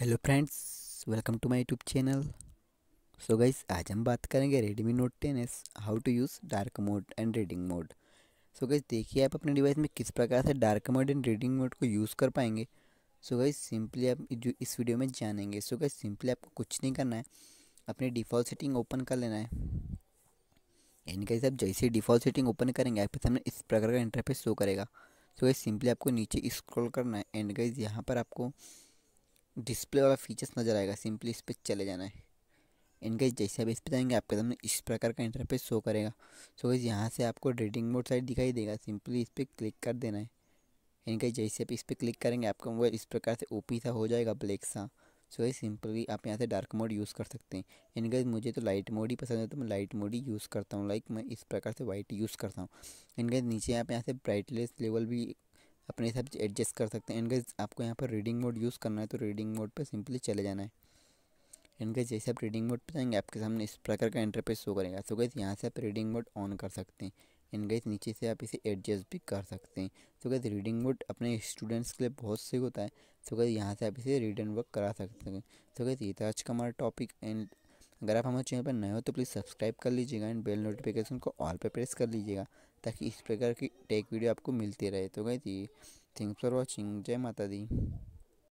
hello friends welcome to my YouTube channel so guys आज हम बात करेंगे Redmi Note ten S how to use dark mode and reading mode so guys देखिए आप अपने device में किस प्रकार से dark mode and reading mode को यूज़ कर पाएंगे सो गाइस सिंपली आप जो इस वीडियो में जानेंगे सो गाइस सिंपली आपको कुछ नहीं करना है अपने डिफ़ॉल्ट सेटिंग ओपन कर लेना है एंड गाइस आप जैसे डिफ़ॉल्ट सेटिंग ओपन करेंगे आपके सामने इस प्रकार का इंटरफेस शो करेगा सो गाइस सिंपली आपको नीचे स्क्रॉल करना है एंड गाइस यहाँ पर आपको डिस्प्ले वाला फीचर्स नज़र आएगा सिंपली इस पर चले जाना है इनके जैसे भी इस पर जाएंगे आपके सामने इस प्रकार का इंटरफेस शो करेगा सो इस यहाँ से आपको रेडिंग मोड साइड दिखाई देगा सिंपली इस पर क्लिक कर देना है इनके जैसे भी इस पर क्लिक करेंगे आपका मोबाइल इस प्रकार से ओपी सा हो जाएगा ब्लैक सा सो ये सिंपली आप यहाँ से डार्क मोड यूज़ कर सकते हैं इनके मुझे तो लाइट मोड ही पसंद है तो मैं लाइट मोड ही यूज़ करता हूँ लाइक मैं इस प्रकार से वाइट यूज़ करता हूँ इनके नीचे आप यहाँ से ब्राइटनेस लेवल भी अपने हिसाब से एडजस्ट कर सकते हैं एंड आपको यहाँ पर रीडिंग मोड यूज़ करना है तो रीडिंग मोड पर सिंपली चले जाना है गज़ जैसे आप रीडिंग मोड पर जाएंगे आपके सामने इस प्रकार का इंटरफेस शो करेगा सो गैस यहाँ से आप रीडिंग मोड ऑन कर सकते हैं एंड गैस नीचे से आप इसे एडजस्ट भी कर सकते हैं तो गैस रीडिंग मोड अपने स्टूडेंट्स के लिए बहुत सही होता है तो गैस यहाँ से आप इसे रीड एंड वर्क करा सकते हैं तो गैस ये था आज का हमारा टॉपिक एंड अगर आप हमारे चैनल पर नए हो तो प्लीज़ सब्सक्राइब कर लीजिएगा एंड बेल नोटिफिकेशन को ऑल पर प्रेस कर लीजिएगा ताकि इस प्रकार की टेक वीडियो आपको मिलती रहे तो गई थी थैंक्स फॉर वॉचिंग जय माता दी